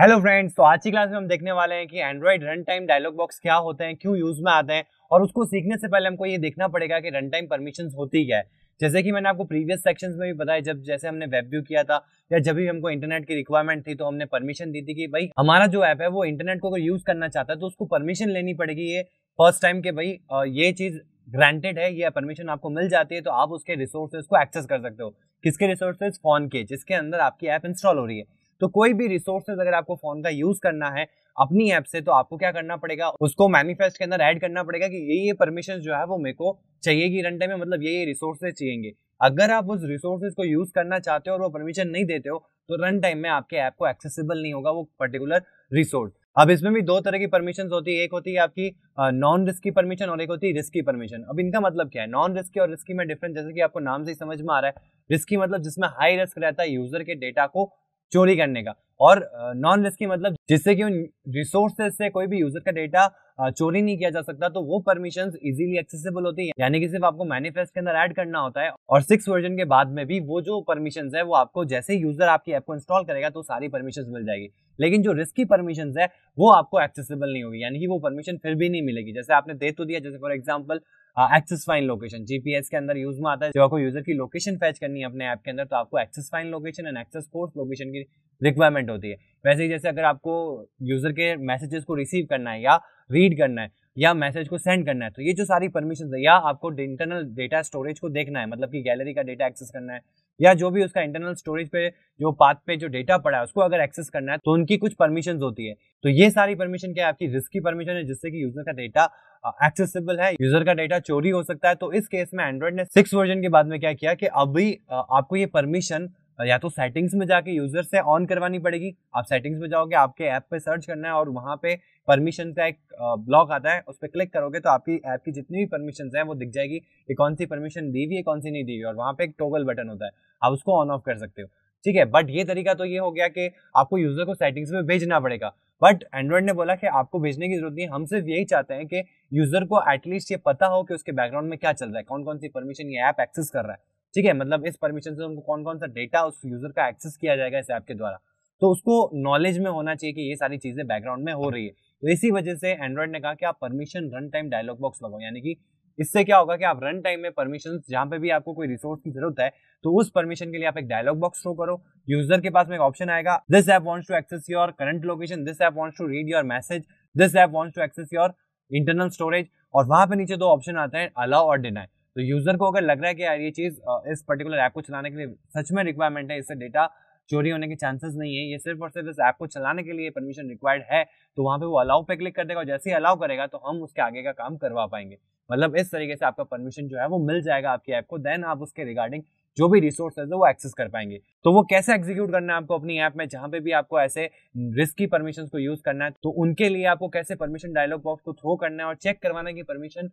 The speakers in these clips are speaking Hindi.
हेलो फ्रेंड्स तो आज की क्लास में हम देखने वाले हैं कि Android run time dialog box क्या होते हैं क्यों यूज में आते हैं और उसको सीखने से पहले हमको ये देखना पड़ेगा कि रन टाइम परमिशन होती क्या है जैसे कि मैंने आपको प्रीवियस सेक्शंस में भी बताया जब जैसे हमने वेब व्यू किया था या जब भी हमको इंटरनेट की रिक्वायरमेंट थी तो हमने परमिशन दी थी कि भाई हमारा जो ऐप है वो इंटरनेट को अगर यूज करना चाहता है तो उसको परमिशन लेनी पड़ेगी ये फर्स्ट टाइम के भाई ये चीज ग्रांटेड है ये परमिशन आपको मिल जाती है तो आप उसके रिसोर्सेज को एक्सेस कर सकते हो किसके रिसोर्सेज फोन के जिसके अंदर आपकी ऐप इंस्टॉल हो रही है तो कोई भी रिसोर्सेज अगर आपको फोन का यूज करना है अपनी ऐप से तो आपको क्या करना पड़ेगा उसको मैनिफेस्ट के अंदर ऐड करना पड़ेगा कि ये ये परमिशन जो है वो मेरे को चाहिएगी रन टाइम में मतलब ये ये रिसोर्सेज चाहिए अगर आप उस रिसोर्सेज को यूज करना चाहते हो और वो परमिशन नहीं देते हो तो रन टाइम में आपके ऐप को एक्सेसिबल नहीं होगा वो पर्टिकुलर रिसोर्स अब इसमें भी दो तरह की परमिशन होती है एक होती है आपकी नॉन रिस्क की परमिशन और एक होती है रिस्क की परमिशन अब इनका मतलब क्या है नॉन रिस्क और रिस्की में डिफरेंस जैसे कि आपको नाम से ही समझ में आ रहा है रिस्की मतलब जिसमें हाई रिस्क रहता है यूजर के डेटा को चोरी करने का और नॉन रिस्की मतलब जिससे कि उन रिसोर्सेज से कोई भी यूजर का डेटा चोरी नहीं किया जा सकता तो वो परमिशन इजीली एक्सेसिबल होती है यानी कि सिर्फ आपको मैनिफेस्ट के अंदर ऐड करना होता है और सिक्स वर्जन के बाद में भी वो जो परमिशन है वो आपको जैसे यूजर आपकी ऐप को इंस्टॉल करेगा तो सारी परमिशन मिल जाएगी लेकिन जो रिस्की परमिशन है वो आपको एक्सेसिबल नहीं होगी यानी कि वो परमिशन फिर भी नहीं मिलेगी जैसे आपने दे तो दिया जैसे for example access fine location GPS के अंदर यूज में आता है जो आपको यूजर की लोकेशन फैच करनी है अपने ऐप के अंदर तो आपको access fine location and access coarse location की रिक्वायरमेंट होती है वैसे ही जैसे अगर आपको यूजर के मैसेजेस को रिसीव करना है या रीड करना है या मैसेज को सेंड करना है तो ये जो सारी परमिशन है या आपको इंटरनल डेटा स्टोरेज को देखना है मतलब कि गैलरी का डेटा एक्सेस करना है या जो भी उसका इंटरनल स्टोरेज पे जो पाथ पे जो डेटा पड़ा है उसको अगर एक्सेस करना है तो उनकी कुछ परमिशन होती है तो ये सारी परमिशन क्या है आपकी रिस्की परमिशन है जिससे कि यूजर का डेटा एक्सेसिबल uh, है यूजर का डेटा चोरी हो सकता है तो इस केस में एंड्रॉइड ने सिक्स वर्जन के बाद में क्या किया कि अभी uh, आपको ये परमिशन या तो सेटिंग्स में जाके यूजर से ऑन करवानी पड़ेगी आप सेटिंग्स में जाओगे आपके ऐप पे सर्च करना है और वहाँ पे परमिशन का एक ब्लॉक आता है उस पर क्लिक करोगे तो आपकी ऐप की जितनी भी परमिशन है वो दिख जाएगी कि कौन सी परमिशन दी हुई है कौन सी नहीं दी हुई और वहाँ पे एक टोगल बटन होता है आप उसको ऑन ऑफ कर सकते हो ठीक है बट ये तरीका तो ये हो गया कि आपको यूजर को सेटिंग्स में भेजना पड़ेगा बट एंड्रॉयड ने बोला कि आपको भेजने की जरूरत नहीं हम सिर्फ यही चाहते हैं कि यूजर को एटलीस्ट ये पता हो कि उसके बैकग्राउंड में क्या चल रहा है कौन कौन सी परमिशन ये ऐप एक्सेस कर रहा है ठीक है मतलब इस परमिशन से उनको कौन कौन सा डेटा उस यूजर का एक्सेस किया जाएगा इस ऐप के द्वारा तो उसको नॉलेज में होना चाहिए कि ये सारी चीजें बैकग्राउंड में हो रही है तो इसी वजह से एंड्रॉइड ने कहा कि आप permission run time dialog box लगाओ यानी कि इससे क्या होगा कि आप रन टाइम में परमिशन जहाँ पे भी आपको कोई रिसोर्स की जरूरत है तो उस परमिशन के लिए आप एक डायलॉग बॉक्स शो करो यूजर के पास में एक ऑप्शन आएगा this app wants to access your current location this app wants to read your message this app wants to access your internal storage और वहां पे नीचे दो ऑप्शन आते हैं अलाउ और डिनाई तो यूज़र को अगर लग रहा है कि यार ये चीज़ इस पर्टिकुलर ऐप को चलाने के लिए सच में रिक्वायरमेंट है इससे डेटा चोरी होने के चांसेस नहीं है ये सिर्फ और सिर्फ इस ऐप को चलाने के लिए परमिशन रिक्वायर्ड है तो वहाँ पे वो अलाउ पे क्लिक कर देगा और जैसे ही अलाउ करेगा तो हम उसके आगे का काम करवा पाएंगे मतलब इस तरीके से आपका परमिशन जो है वो मिल जाएगा आपकी ऐप को देन आप उसके रिगार्डिंग जो भी रिसोर्स है तो वो एक्सेस कर पाएंगे तो वो कैसे एग्जीक्यूट करना है आपको अपनी ऐप में जहाँ पे भी आपको ऐसे रिस्की परमिशन को यूज करना है तो उनके लिए आपको कैसे परमिशन डायलॉग बॉक्स को थ्रो करना है और चेक करवाना कि परमिशन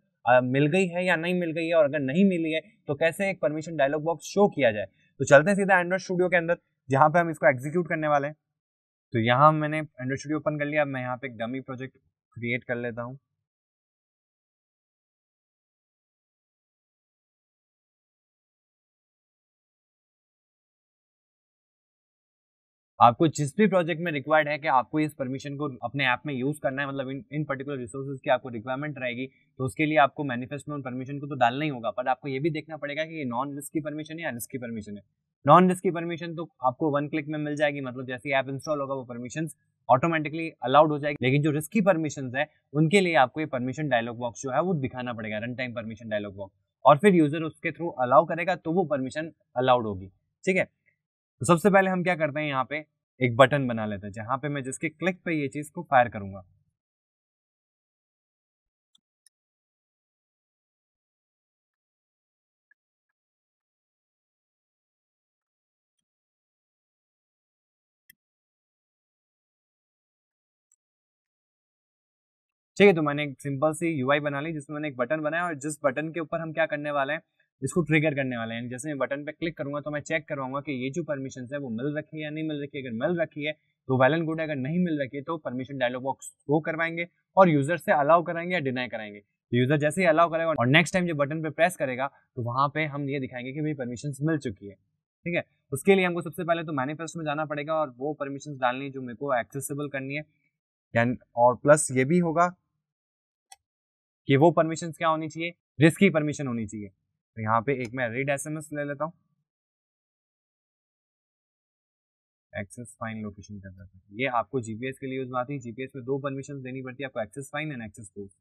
मिल गई है या नहीं मिल गई है और अगर नहीं मिली है तो कैसे एक परमिशन डायलॉग बॉक्स शो किया जाए तो चलते हैं सीधा एंड्रॉइड स्टूडियो के अंदर जहां पे हम इसको एग्जीक्यूट करने वाले हैं तो यहाँ मैंने एंड्रॉइड स्टूडियो ओपन कर लिया मैं यहाँ पे एक डमी प्रोजेक्ट क्रिएट कर लेता हूँ आपको जिस भी प्रोजेक्ट में रिक्वायर्ड है कि आपको इस परमिशन को अपने ऐप में यूज़ करना है मतलब इन इन पर्टिकुलर रिसोर्सेज की आपको रिक्वायरमेंट रहेगी तो उसके लिए आपको मैनिफेस्ट में उन परमिशन को तो डालना ही होगा पर आपको ये भी देखना पड़ेगा कि ये नॉन रिस्क की परमिशन है या रिस्क की परमिशन है नॉन रिस्क की परमिशन तो आपको वन क्लिक में मिल जाएगी मतलब जैसे ऐप इंस्टॉल होगा वो परमिशन ऑटोमेटिकली अलाउड हो जाएगी लेकिन जो रिस्क की परमिशन है उनके लिए आपको ये परमिशन डायलॉग बॉक्स जो है वो दिखाना पड़ेगा run time permission dialog box और फिर यूजर उसके थ्रू अलाउ करेगा तो वो परमिशन अलाउड होगी ठीक है तो सबसे पहले हम क्या करते हैं यहाँ पे एक बटन बना लेते हैं जहां पे मैं जिसके क्लिक पे ये चीज़ को फायर करूंगा ठीक है तो मैंने एक सिंपल सी यूआई बना ली जिसमें मैंने एक बटन बनाया और जिस बटन के ऊपर हम क्या करने वाले हैं इसको ट्रिगर करने वाले हैं जैसे मैं बटन पे क्लिक करूंगा तो मैं चेक करवाऊंगा कि ये जो परमिशन है वो मिल रखी है या नहीं मिल रखी है अगर मिल रखी है तो वेल एंड गुड अगर नहीं मिल रखी है तो परमिशन डायलॉग बॉक्स को करवाएंगे और यूजर से अलाउ कराएंगे या डिनाई कराएंगे तो यूजर जैसे ही अलाउ करेगा और नेक्स्ट टाइम जो बटन पे प्रेस करेगा तो वहां पे हम ये दिखाएंगे कि भाई परमिशन मिल चुकी है ठीक है उसके लिए हमको सबसे पहले तो मैनिफेस्ट में जाना पड़ेगा और वो परमिशन डालनी जो मेरे को एक्सेसिबल करनी है और प्लस ये भी होगा कि वो परमिशन क्या होनी चाहिए रिस्की परमिशन होनी चाहिए तो यहाँ पे एक मैं रीड एसएमएस ले लेता हूँ एक्सेस फाइन लोकेशन कर देता हूँ ये आपको जीपीएस के लिए यूज में आती है जीपीएस में दो परमिशन देनी पड़ती है आपको access fine and access coarse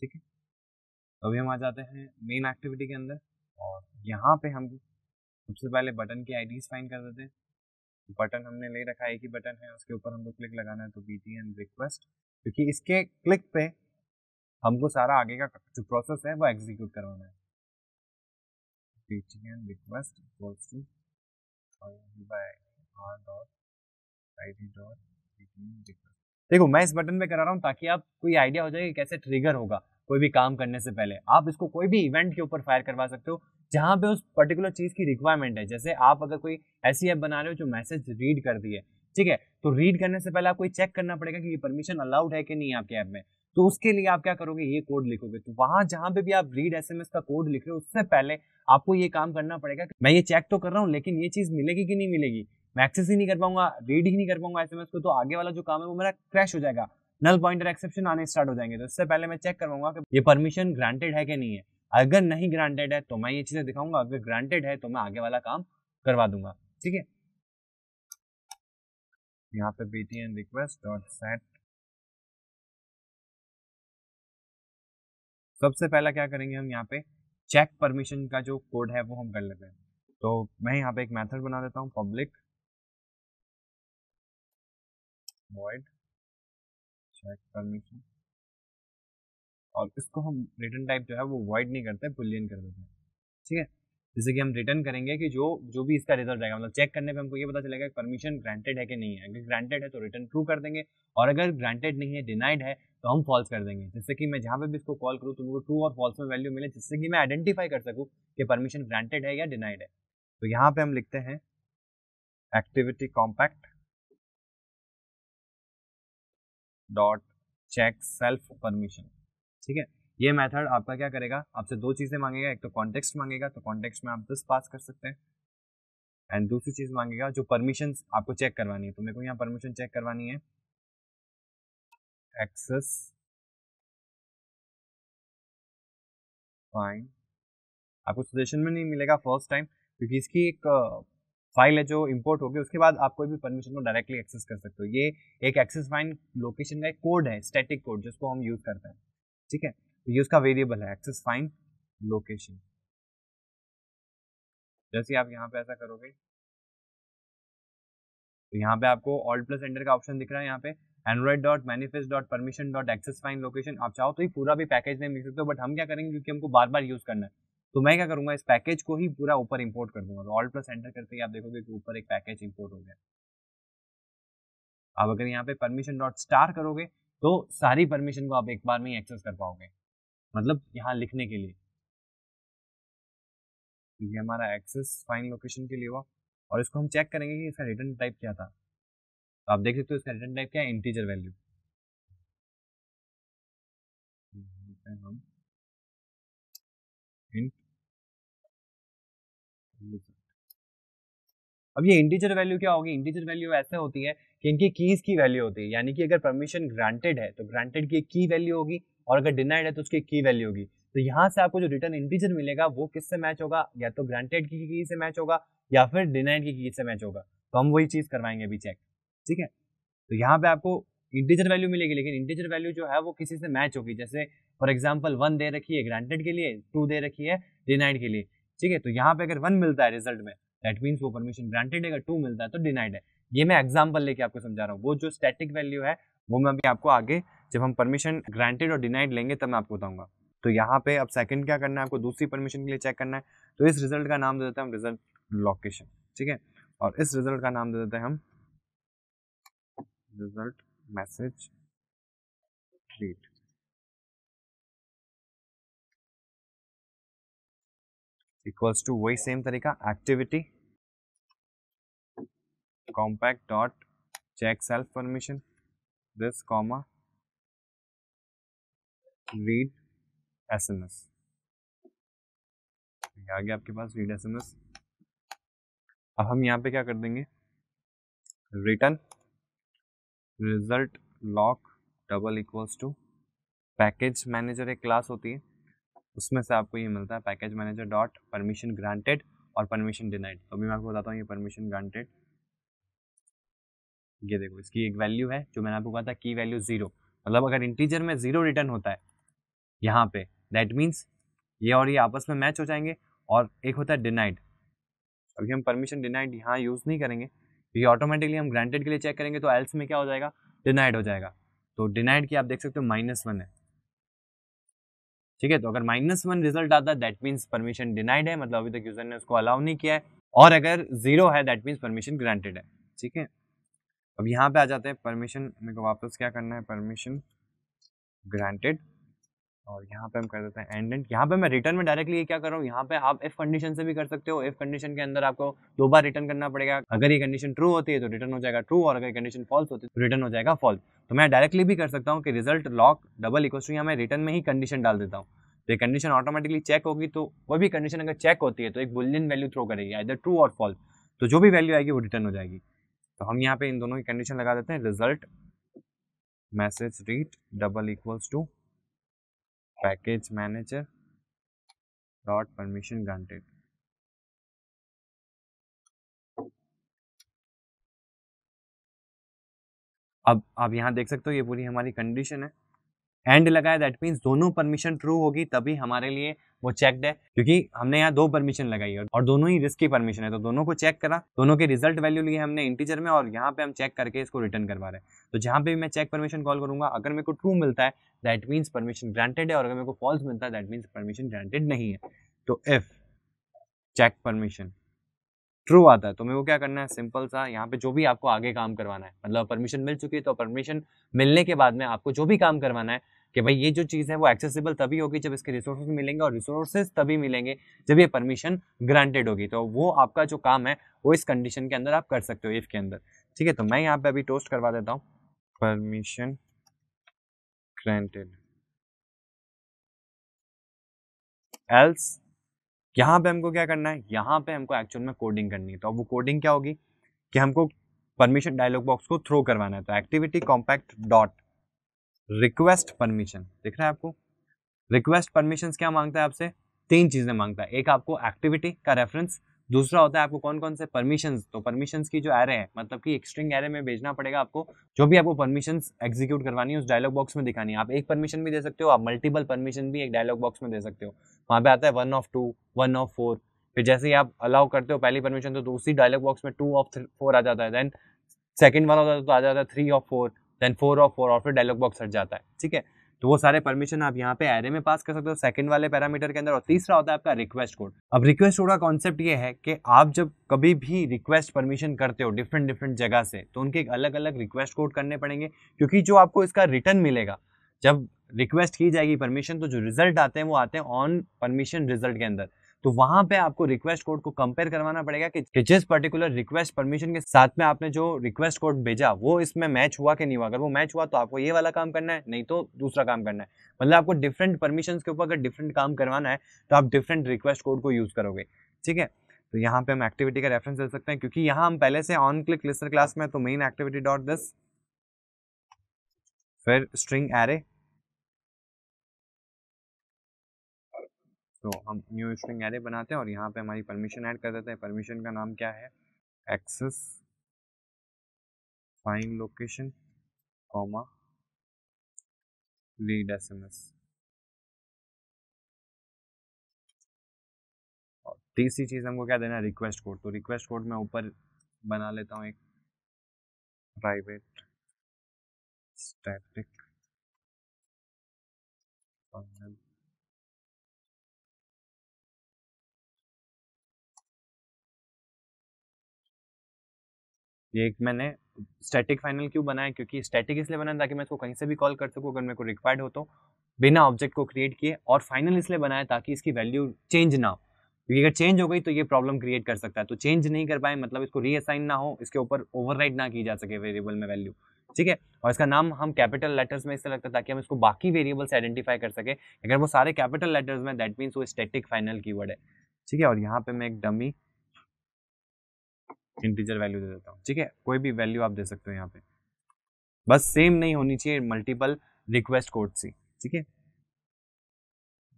ठीक है तो अभी हम आ जाते हैं मेन एक्टिविटी के अंदर और यहाँ पे हम सबसे पहले बटन की आईडीज फाइन कर देते हैं बटन हमने ले रखा है एक ही बटन है उसके ऊपर हमको क्लिक लगाना है तो बी टी एंड रिक्वेस्ट क्योंकि इसके क्लिक पे हमको सारा आगे का जो प्रोसेस है वो एग्जीक्यूट करवाना है ptn request equals to by r dot id dot ptn request देखो मैं इस बटन पे करा रहा हूँ ताकि आप कोई आइडिया हो जाए कि कैसे ट्रिगर होगा कोई भी काम करने से पहले आप इसको कोई भी इवेंट के ऊपर फायर करवा सकते हो जहाँ पे उस पर्टिकुलर चीज़ की रिक्वायरमेंट है जैसे आप अगर कोई ऐसी ऐप बना रहे हो जो मैसेज रीड कर दिए ठीक है तो रीड करने से पहले आपको चेक करना पड़ेगा कि ये परमिशन अलाउड है कि नहीं आपके ऐप में तो उसके लिए आप क्या करोगे ये कोड लिखोगे तो वहां जहां पे भी आप रीड एसएमएस का कोड लिख रहे हो उससे पहले आपको ये काम करना पड़ेगा मैं ये चेक तो कर रहा हूँ लेकिन ये चीज मिलेगी कि नहीं मिलेगी मैं एक्सेस ही नहीं कर पाऊंगा रीड ही नहीं कर पाऊंगा एसएमएस को तो आगे वाला जो काम है वो मेरा क्रैश हो जाएगा नल पॉइंटर एक्सेप्शन आने स्टार्ट हो जाएंगे तो उससे पहले मैं चेक करवाऊंगा कि ये परमिशन ग्रांटेड है कि नहीं है अगर नहीं ग्रांटेड है तो मैं ये चीजें दिखाऊंगा अगर ग्रांटेड है तो मैं आगे वाला काम करवा दूंगा ठीक है यहाँ पे btn request dot set सबसे पहला क्या करेंगे हम यहाँ पे चेक परमिशन का जो कोड है वो हम कर लेते हैं तो मैं यहाँ पे एक मेथड बना देता हूँ पब्लिक void चेक परमिशन और इसको हम रिटर्न टाइप जो है वो void नहीं करते बुलियन कर देते हैं ठीक है जैसे कि हम रिटर्न करेंगे कि जो जो भी इसका रिजल्ट आएगा मतलब चेक करने पे हमको ये पता चलेगा परमिशन ग्रांटेड है कि नहीं है अगर ग्रांटेड है तो रिटर्न ट्रू कर देंगे और अगर ग्रांटेड नहीं है डिनाइड है तो हम फॉल्स कर देंगे जिससे कि मैं जहाँ पे भी इसको कॉल करूँ तो मेरे ट्रू और फॉल्स में वैल्यू मिले जिससे कि मैं आइडेंटिफाई कर सकूँ कि परमिशन ग्रांटेड है या डिनाइड है तो यहाँ पे हम लिखते हैं activity compat dot check self permission ठीक है ये मेथड आपका क्या करेगा आपसे दो चीज़ें मांगेगा एक तो कॉन्टेक्स्ट मांगेगा तो कॉन्टेक्स्ट में आप दिस पास कर सकते हैं एंड दूसरी चीज़ मांगेगा जो परमिशन आपको चेक करवानी है तो मेरे को यहाँ परमिशन चेक करवानी है एक्सेस फाइन आपको सजेशन में नहीं मिलेगा फर्स्ट टाइम क्योंकि इसकी एक फाइल है जो इम्पोर्ट होगी उसके बाद आप कोई भी परमिशन को डायरेक्टली एक्सेस कर सकते हो ये एक एक्सेस फाइन लोकेशन का एक कोड है स्टैटिक कोड जिसको हम यूज़ करते हैं ठीक है तो ये उसका वेरिएबल है एक्सेस फाइंड लोकेशन जैसे आप यहाँ पे ऐसा करोगे तो यहाँ पे आपको ऑल्ड प्लस एंटर का ऑप्शन दिख रहा है यहाँ पे Android dot manifest dot permission dot access fine location आप चाहो तो ये पूरा भी पैकेज नहीं मिल सकते हो बट हम क्या करेंगे क्योंकि हमको बार बार यूज करना है तो मैं क्या करूंगा इस पैकेज को ही पूरा ऊपर इंपोर्ट कर दूंगा ऑल्ड प्लस एंटर करते ही आप देखोगे कि ऊपर एक पैकेज इंपोर्ट हो गया आप अगर यहाँ पे परमिशन डॉट स्टार करोगे तो सारी परमिशन को आप एक बार में ही एक्सेस कर पाओगे मतलब यहाँ लिखने के लिए तो ये हमारा एक्सेस फाइन लोकेशन के लिए हुआ और इसको हम चेक करेंगे कि इसका रिटर्न टाइप क्या था तो आप देख सकते हो इसका रिटर्न टाइप क्या है इंटीजर वैल्यू हम अब ये इंटीजर वैल्यू क्या होगी इंटीजर वैल्यू ऐसे होती है कि इनकी कीज की वैल्यू होती है यानी कि अगर परमिशन ग्रांटेड है तो ग्रांटेड की की वैल्यू होगी और अगर डिनाइड है तो उसकी की वैल्यू होगी तो यहाँ से आपको जो रिटर्न इंटीजर मिलेगा वो किससे मैच होगा या तो ग्रांटेड की की से मैच होगा या फिर डिनाइड की की से मैच होगा तो हम वही चीज़ करवाएंगे अभी चेक ठीक है तो यहाँ पे आपको इंटीजर वैल्यू मिलेगी लेकिन इंटीजर वैल्यू जो है वो किसी से मैच होगी जैसे फॉर एग्जाम्पल वन दे रखी है ग्रांटेड के लिए टू दे रखी है डिनाइड के लिए ठीक है तो यहाँ पे अगर वन मिलता है रिजल्ट में दैट मीन्स वो परमिशन ग्रांटेड है अगर टू मिलता है तो डिनाइड है ये मैं एग्जाम्पल लेके आपको समझा रहा हूँ वो जो स्टैटिक वैल्यू है वो मैं अभी आपको आगे जब हम परमिशन ग्रांटेड और डिनाइड लेंगे तब मैं आपको बताऊंगा तो यहाँ पे अब सेकंड क्या करना है आपको दूसरी परमिशन के लिए चेक करना है तो इस रिजल्ट का नाम दे देते हैं हम रिजल्ट लोकेशन ठीक है और इस रिजल्ट का नाम दे देते हैं हम result message treat equals to वही सेम तरीका activity compat dot check self permission this comma read S M S आ गया आपके पास रीड एस एम एस अब हम यहाँ पे क्या कर देंगे return result lock double equals to package manager एक क्लास होती है उसमें से आपको ये मिलता है package manager dot permission granted और परमिशन डिनाइड तो अभी मैं आपको बताता हूँ ये परमिशन ग्रांटेड ये देखो इसकी एक वैल्यू है जो मैंने आपको कहा था की वैल्यू जीरो मतलब अगर इंटीजर में जीरो रिटर्न होता है यहाँ पे दैट मीन्स ये और ये आपस में मैच हो जाएंगे और एक होता है डिनाइड अभी हम परमिशन डिनाइड यहाँ यूज़ नहीं करेंगे क्योंकि ऑटोमेटिकली हम ग्रांटेड के लिए चेक करेंगे तो एल्स में क्या हो जाएगा डिनाइड हो जाएगा तो डिनाइड की आप देख सकते हो माइनस वन है ठीक है तो अगर माइनस वन रिजल्ट आता है दैट मीन्स परमिशन डिनाइड है मतलब अभी तक यूजर ने उसको अलाउ नहीं किया है और अगर जीरो है दैट मीन्स परमिशन ग्रांटेड है ठीक है अब यहाँ पे आ जाते हैं परमिशन मेरे को वापस क्या करना है परमिशन ग्रांटेड और यहाँ पे हम कर देते हैं एंड एंड यहाँ पे मैं रिटर्न में डायरेक्टली ये क्या कर रहा हूँ यहाँ पे आप इफ कंडीशन से भी कर सकते हो इफ कंडीशन के अंदर आपको दो बार रिटर्न करना पड़ेगा अगर ये कंडीशन ट्रू होती है तो रिटर्न हो जाएगा ट्रू और अगर कंडीशन फॉल्स होती है तो रिटर्न हो जाएगा फॉल्स तो मैं डायरेक्टली भी कर सकता हूँ कि result lock double equal to या मैं रिटर्न में ही कंडीशन डाल देता हूँ तो ये कंडीशन ऑटोमेटिकली चेक होगी तो कोई भी कंडीशन अगर चेक होती है तो एक बुलियन वैल्यू थ्रो करेगी आइदर ट्रू और फॉल्स तो जो भी वैल्यू आएगी वो रिटर्न हो जाएगी तो हम यहाँ पे इन दोनों की कंडीशन लगा देते हैं result message read double equals to package manager dot permission granted अब आप यहां देख सकते हो ये पूरी हमारी कंडीशन है एंड लगाया दैट मीन्स दोनों परमिशन ट्रू होगी तभी हमारे लिए वो चेकड है क्योंकि हमने यहाँ दो परमिशन लगाई है और दोनों ही रिस्क की परमिशन है तो दोनों को चेक करा दोनों के रिजल्ट वैल्यू लिए हमने इंटीजर में और यहाँ पे हम चेक करके इसको रिटर्न करवा रहे हैं तो जहाँ पे भी मैं चेक परमिशन कॉल करूंगा अगर मेरे को ट्रू मिलता है दैट मीन्स परमिशन ग्रांटेड है और अगर मेरे को फॉल्स मिलता है दैट मीन्स परमिशन ग्रांटेड नहीं है तो इफ चेक परमिशन ट्रू आता है तो मेरे को क्या करना है सिंपल सा यहाँ पे जो भी आपको आगे काम करवाना है मतलब परमिशन मिल चुकी है तो परमिशन मिलने के बाद में आपको जो भी काम करवाना है कि भाई ये जो चीज़ है वो एक्सेसिबल तभी होगी जब इसके रिसोर्सेज मिलेंगे और रिसोर्सेज तभी मिलेंगे जब ये परमिशन ग्रांटेड होगी तो वो आपका जो काम है वो इस कंडीशन के अंदर आप कर सकते हो इफ़ के अंदर ठीक है तो मैं यहाँ पे अभी टोस्ट करवा देता हूँ परमिशन ग्रांटेड एल्स यहाँ पे हमको क्या करना है यहाँ पे हमको एक्चुअल में कोडिंग करनी है तो अब वो कोडिंग क्या होगी कि हमको परमिशन डायलॉग बॉक्स को थ्रो करवाना है तो activity compat dot request permission दिख रहा है आपको रिक्वेस्ट परमिशन क्या मांगता है आपसे तीन चीज़ें मांगता है एक आपको एक्टिविटी का रेफरेंस दूसरा होता है आपको कौन कौन से परमिशन तो परमिशन की जो एरे है मतलब कि एक स्ट्रिंग एरे में भेजना पड़ेगा आपको जो भी आपको परमिशन एग्जीक्यूट करवानी है उस डायलॉग बॉक्स में दिखानी है आप एक परमिशन भी दे सकते हो आप मल्टीपल परमिशन भी एक डायलॉग बॉक्स में दे सकते हो वहाँ पे आता है one of two one of four फिर जैसे ही आप अलाउ करते हो पहली परमिशन तो उसी डायलॉग बॉक्स में टू ऑफ फोर आ जाता है देन सेकंड वाला होता है तो आ जाता है three of four then four of four और फिर डायलॉग बॉक्स हट जाता है ठीक है तो वो सारे परमिशन आप यहाँ पे एरे में पास कर सकते हो सेकंड वाले पैरामीटर के अंदर और तीसरा होता है आपका रिक्वेस्ट कोड अब रिक्वेस्ट कोड का कॉन्सेप्ट ये है कि आप जब कभी भी रिक्वेस्ट परमिशन करते हो डिफरेंट डिफरेंट जगह से तो उनके एक अलग अलग रिक्वेस्ट कोड करने पड़ेंगे क्योंकि जो आपको इसका रिटर्न मिलेगा जब रिक्वेस्ट की जाएगी परमिशन तो जो रिजल्ट आते हैं वो आते हैं ऑन परमिशन रिजल्ट के अंदर तो वहां पे आपको रिक्वेस्ट कोड को कंपेयर करवाना पड़ेगा कि, कि जिस पर्टिकुलर रिक्वेस्ट परमिशन के साथ में आपने जो रिक्वेस्ट कोड भेजा वो इसमें मैच हुआ कि नहीं हुआ अगर वो मैच हुआ तो आपको ये वाला काम करना है नहीं तो दूसरा काम करना है मतलब आपको डिफरेंट परमिशन के ऊपर अगर डिफरेंट काम करवाना है तो आप डिफरेंट रिक्वेस्ट कोड को यूज करोगे ठीक है तो यहाँ पे हम एक्टिविटी का रेफरेंस दे सकते हैं क्योंकि यहाँ हम पहले से ऑन क्लिक लिस्टर क्लास में तो मेन एक्टिविटी डॉट दिस फिर स्ट्रिंग एरे तो हम न्यू स्ट्रिंग एरे बनाते हैं और यहाँ पे हमारी परमिशन ऐड कर देते हैं परमिशन का नाम क्या है access fine location comma read S M S और तीसरी चीज़ हमको क्या देना है रिक्वेस्ट कोड तो रिक्वेस्ट कोड मैं ऊपर बना लेता हूँ एक प्राइवेट स्टैटिक फंक्शन ये एक मैंने स्टैटिक फाइनल क्यों बनाया क्योंकि स्टैटिक इसलिए बनाया ताकि मैं इसको कहीं से भी कॉल कर सकूँ अगर मेरे को रिक्वायर्ड हो तो बिना ऑब्जेक्ट को क्रिएट किए और फाइनल इसलिए बनाया ताकि इसकी वैल्यू चेंज ना हो क्योंकि अगर चेंज हो गई तो ये प्रॉब्लम क्रिएट कर सकता है तो चेंज नहीं कर पाए मतलब इसको रीअसाइन ना हो इसके ऊपर ओवर ना की जा सके वेरिएबल में वैल्यू ठीक है और इसका नाम हम कैपिटल लेटर्स में इसलिए लगता है ताकि हम इसको बाकी वेरिएबल से आइडेंटिफाई कर सके अगर वो सारे कैपिटल लेटर्स में दैट मीन्स वो स्टेटिक फाइनल की है ठीक है और यहाँ पे मैं एक डमी इंटीजर वैल्यू दे देता हूँ ठीक है कोई भी वैल्यू आप दे सकते हो यहाँ पे बस सेम नहीं होनी चाहिए मल्टीपल रिक्वेस्ट कोड सी ठीक है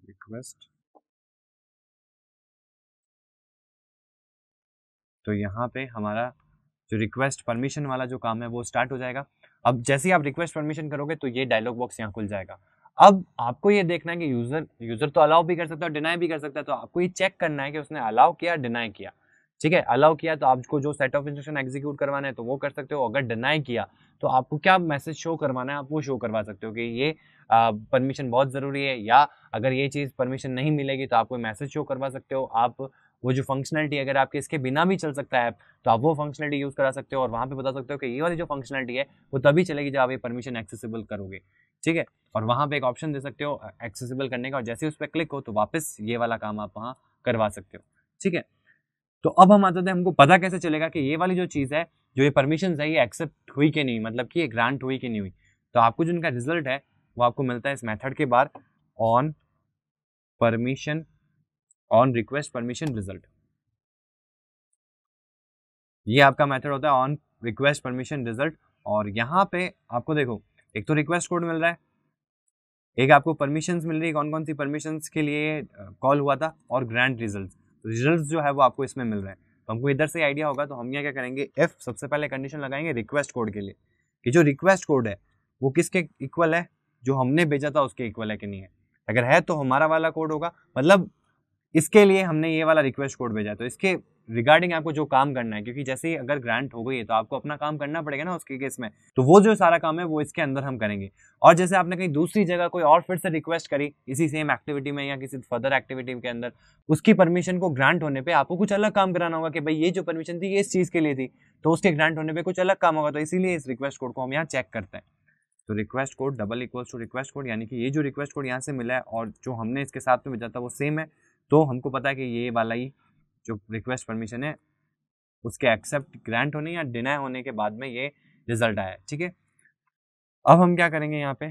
रिक्वेस्ट तो यहाँ पे हमारा जो रिक्वेस्ट परमिशन वाला जो काम है वो स्टार्ट हो जाएगा अब जैसे ही आप रिक्वेस्ट परमिशन करोगे तो ये डायलॉग बॉक्स यहाँ खुल जाएगा अब आपको ये देखना है कि यूजर यूजर तो अलाउ भी कर सकता है और डिनाई भी कर सकता है तो आपको ये चेक करना है कि उसने अलाउ किया डिनाई किया ठीक है अलाउ किया तो आपको जो सेट ऑफ इंस्ट्रक्शन एग्जीक्यूट करवाना है तो वो कर सकते हो अगर डिनाई किया तो आपको क्या मैसेज शो करवाना है आप वो शो करवा सकते हो कि ये परमिशन बहुत ज़रूरी है या अगर ये चीज़ परमिशन नहीं मिलेगी तो आप कोई मैसेज शो करवा सकते हो आप वो जो फंक्शनलिटी अगर आपके इसके बिना भी चल सकता है ऐप तो आप वो फंक्शनलिटी यूज़ करा सकते हो और वहाँ पे बता सकते हो कि ये वाली जो फंक्शनलिटी है वो तभी चलेगी जब आप ये परमिशन एक्सेसिबल करोगे ठीक है और वहाँ पे एक ऑप्शन दे सकते हो एक्सेसिबल करने का और जैसे उस पर क्लिक हो तो वापस ये वाला काम आप वहाँ करवा सकते हो ठीक है तो अब हम आते थे तो हमको पता कैसे चलेगा कि ये वाली जो चीज़ है जो ये परमिशन है ये एक्सेप्ट हुई कि नहीं मतलब कि ये ग्रांट हुई कि नहीं हुई तो आपको जो इनका रिजल्ट है वो आपको मिलता है इस मेथड के बाद on permission on request permission result ये आपका मेथड होता है ऑन रिक्वेस्ट परमिशन रिजल्ट और यहाँ पे आपको देखो एक तो रिक्वेस्ट कोड मिल रहा है एक आपको परमिशन मिल रही है कौन कौन सी परमिशन के लिए कॉल हुआ था और ग्रांट रिजल्ट रिजल्ट जो है वो आपको इसमें मिल रहे हैं तो हमको इधर से आइडिया होगा तो हम यहाँ क्या करेंगे एफ सबसे पहले कंडीशन लगाएंगे रिक्वेस्ट कोड के लिए कि जो रिक्वेस्ट कोड है वो किसके इक्वल है जो हमने भेजा था उसके इक्वल है कि नहीं है अगर है तो हमारा वाला कोड होगा मतलब इसके लिए हमने ये वाला रिक्वेस्ट कोड भेजा है तो इसके रिगार्डिंग आपको जो काम करना है क्योंकि जैसे ही अगर ग्रांट हो गई है तो आपको अपना काम करना पड़ेगा ना उसके केस में तो वो जो सारा काम है वो इसके अंदर हम करेंगे और जैसे आपने कहीं दूसरी जगह कोई और फिर से रिक्वेस्ट करी इसी सेम एक्टिविटी में या किसी फर्दर एक्टिविटी के अंदर उसकी परमिशन को ग्रांट होने पर आपको कुछ अलग काम कराना होगा कि भाई ये जो परमिशन थी ये इस चीज़ के लिए थी तो उसके ग्रांट होने पर कुछ अलग काम होगा तो इसीलिए इस रिक्वेस्ट कोड को हम यहाँ चेक करते हैं तो request code double equals to request code यानी कि ये जो रिक्वेस्ट कोड यहाँ से मिला है और जो हमने इसके साथ में भेजा था वो सेम है तो हमको पता है कि ये वाला ही जो रिक्वेस्ट परमिशन है उसके एक्सेप्ट ग्रांट होने या डिनाई होने के बाद में ये रिजल्ट आया ठीक है अब हम क्या करेंगे यहाँ पे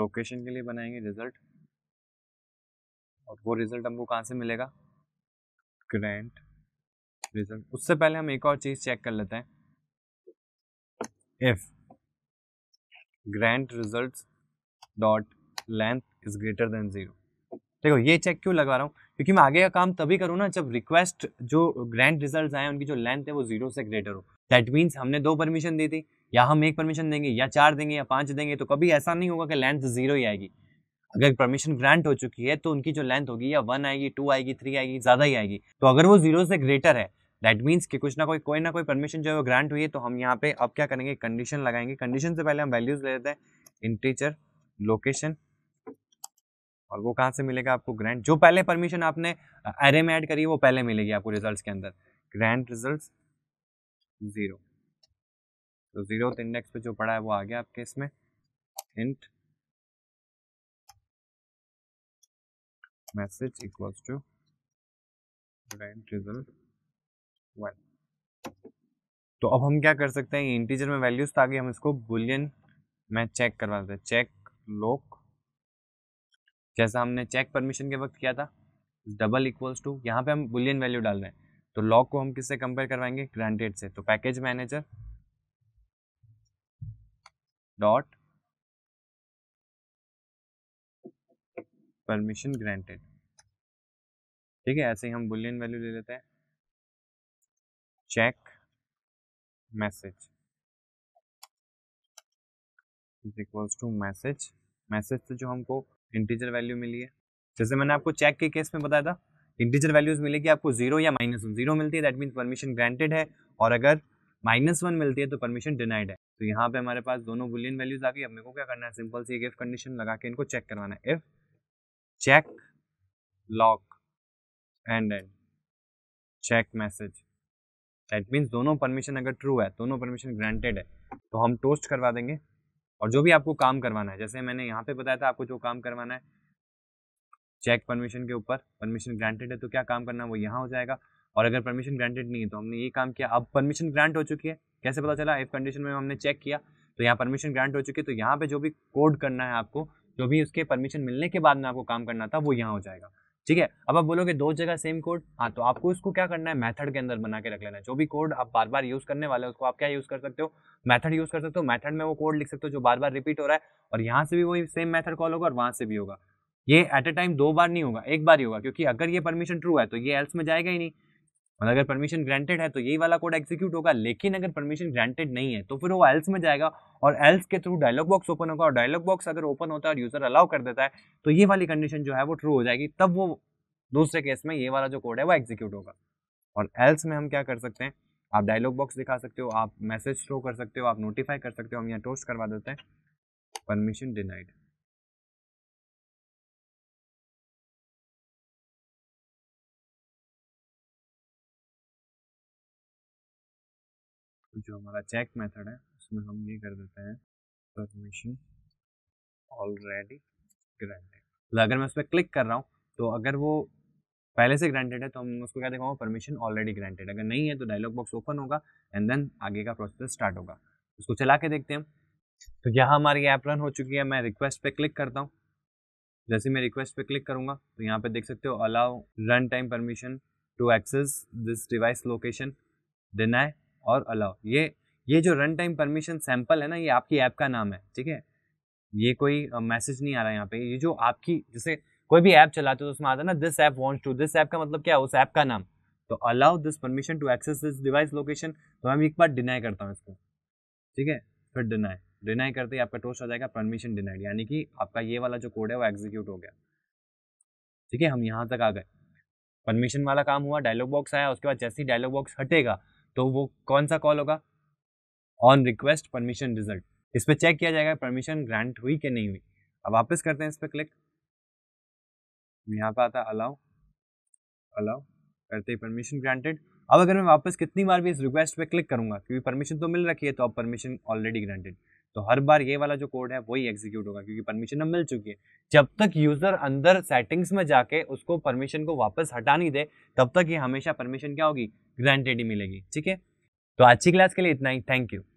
लोकेशन के लिए बनाएंगे रिजल्ट और वो रिजल्ट हमको कहाँ से मिलेगा ग्रांट रिजल्ट उससे पहले हम एक और चीज़ चेक कर लेते हैं if grant result dot length is greater than zero देखो ये चेक क्यों लगा रहा हूँ क्योंकि मैं आगे का काम तभी करूँ ना जब रिक्वेस्ट जो ग्रैंड रिजल्ट आए उनकी जो लेंथ है वो जीरो से ग्रेटर हो दैट मीन्स हमने दो परमिशन दी थी या हम एक परमिशन देंगे या चार देंगे या पाँच देंगे तो कभी ऐसा नहीं होगा कि लेंथ जीरो ही आएगी अगर परमिशन ग्रांट हो चुकी है तो उनकी जो लेंथ होगी या वन आएगी टू आएगी थ्री आएगी ज़्यादा ही आएगी तो अगर वो जीरो से ग्रेटर है दैट मीन्स कि कुछ ना कोई कोई ना कोई परमिशन जो है वो ग्रांट हुई है तो हम यहाँ पे अब क्या करेंगे कंडीशन लगाएंगे कंडीशन से पहले हम वैल्यूज ले लेते हैं इंटीचर लोकेशन और वो कहाँ से मिलेगा आपको ग्रैंड जो पहले परमिशन आपने एरे में ऐड करी है वो पहले मिलेगी आपको रिजल्ट्स के अंदर ग्रैंड रिजल्ट्स ज़ीरो तो ज़ीरो तो इंडेक्स पे जो पड़ा है वो आ गया आपके इसमें int message equals to grant result one तो अब हम क्या कर सकते हैं इंटीजर में वैल्यूज ताकि हम इसको बुलियन में चेक करवा सकते चेक लोक जैसा हमने चेक परमिशन के वक्त किया था डबल इक्वल्स टू यहाँ पे हम बुलियन वैल्यू डाल रहे हैं तो लॉग को हम किससे कंपेयर करवाएंगे ग्रांटेड से तो package manager dot permission granted ठीक है ऐसे ही हम बुलियन वैल्यू ले लेते हैं check message is equals to message message से जो हमको इंटीजर वैल्यू मिली है जैसे मैंने आपको चेक के केस में बताया था इंटीजर वैल्यूज मिलेगी आपको जीरो या माइनस वन जीरो मिलती है दैट मीन्स परमिशन ग्रांटेड है और अगर माइनस वन मिलती है तो परमिशन डिनाइड है तो यहाँ पे हमारे पास दोनों बुलियन वैल्यूज आ गई अब मेरे को क्या करना है सिंपल सी एक इफ कंडीशन लगा के इनको चेक करवाना है if check lock and and check message that means दोनों परमिशन अगर ट्रू है दोनों परमिशन ग्रांटेड है तो हम टोस्ट करवा देंगे और जो भी आपको काम करवाना है जैसे मैंने यहाँ पे बताया था आपको जो काम करवाना है चेक परमिशन के ऊपर परमिशन ग्रांटेड है तो क्या काम करना है वो यहाँ हो जाएगा और अगर परमिशन ग्रांटेड नहीं है तो हमने ये काम किया अब परमिशन ग्रांट हो चुकी है कैसे पता चला इफ कंडीशन में हमने चेक किया तो यहाँ परमिशन ग्रांट हो चुकी है तो यहाँ पे जो भी कोड करना है आपको जो भी उसके परमिशन मिलने के बाद में आपको काम करना था वो यहाँ हो जाएगा ठीक है अब आप बोलोगे दो जगह सेम कोड हाँ तो आपको इसको क्या करना है मेथड के अंदर बना के रख लेना है जो भी कोड आप बार बार यूज करने वाले उसको आप क्या यूज कर सकते हो मेथड यूज कर सकते हो मेथड में वो कोड लिख सकते हो जो बार बार रिपीट हो रहा है और यहाँ से भी वही सेम मेथड कॉल होगा और वहां से भी होगा ये एट ए टाइम दो बार नहीं होगा एक बार ही होगा क्योंकि अगर ये परमिशन ट्रू है तो ये एल्स में जाएगा ही नहीं और अगर परमिशन ग्रांटेड है तो यही वाला कोड एग्जीक्यूट होगा लेकिन अगर परमिशन ग्रांटेड नहीं है तो फिर वो एल्स में जाएगा और एल्स के थ्रू डायलॉग बॉक्स ओपन होगा और डायलॉग बॉक्स अगर ओपन होता है और यूजर अलाउ कर देता है तो ये वाली कंडीशन जो है वो ट्रू हो जाएगी तब वो दूसरे केस में ये वाला जो कोड है वो एग्जीक्यूट होगा और एल्स में हम क्या कर सकते हैं आप डायलॉग बॉक्स दिखा सकते हो आप मैसेज थ्रो कर सकते हो आप नोटिफाई कर सकते हो हम यहाँ टोस्ट करवा देते हैं परमिशन डिनाइड तो जो हमारा चेक मेथड है उसमें हम ये कर देते हैं परमिशन ऑलरेडी ग्रांटेड अगर मैं उस पर क्लिक कर रहा हूँ तो अगर वो पहले से ग्रांटेड है तो हम उसको क्या देखा परमिशन ऑलरेडी ग्रांटेड अगर नहीं है तो डायलॉग बॉक्स ओपन होगा एंड देन आगे का प्रोसेस स्टार्ट होगा उसको चला के देखते हैं तो यहाँ हमारी ऐप रन हो चुकी है मैं रिक्वेस्ट पे क्लिक करता हूँ जैसे मैं रिक्वेस्ट पे क्लिक करूंगा तो यहाँ पे देख सकते हो allow run time permission to access this device location है और अलाउ ये ये जो रन टाइम परमिशन सैम्पल है ना ये आपकी ऐप का नाम है ठीक है ये कोई मैसेज नहीं आ रहा है यहाँ पे ये जो आपकी जैसे कोई भी ऐप चलाते हो तो उसमें आता है ना this app wants to this app का मतलब क्या है उस ऐप का नाम तो allow this permission to access this device location तो मैं एक बार डिनाई करता हूँ इसको ठीक है फिर डिनाई डिनाई करते ही आपका टोस्ट आ जाएगा परमिशन डिनाइड यानी कि आपका ये वाला जो कोड है वो एग्जीक्यूट हो गया ठीक है हम यहाँ तक आ गए परमिशन वाला काम हुआ डायलॉग बॉक्स आया उसके बाद जैसे ही डायलॉग बॉक्स हटेगा तो वो कौन सा कॉल होगा ऑन रिक्वेस्ट परमिशन रिजल्ट इस पर चेक किया जाएगा परमिशन ग्रांट हुई कि नहीं हुई अब वापस करते हैं इस पर क्लिक यहाँ पे आता अलाउ अलाउ करते ही परमिशन ग्रांटेड अब अगर मैं वापस कितनी बार भी इस रिक्वेस्ट पे क्लिक करूंगा क्योंकि परमिशन तो मिल रखी है तो अब परमिशन ऑलरेडी ग्रांटेड तो हर बार ये वाला जो कोड है वही एग्जीक्यूट होगा क्योंकि परमिशन हम मिल चुकी है जब तक यूजर अंदर सेटिंग्स में जाके उसको परमिशन को वापस हटा नहीं दे तब तक ये हमेशा परमिशन क्या होगी ग्रांटेड ही मिलेगी ठीक है तो आज की क्लास के लिए इतना ही थैंक यू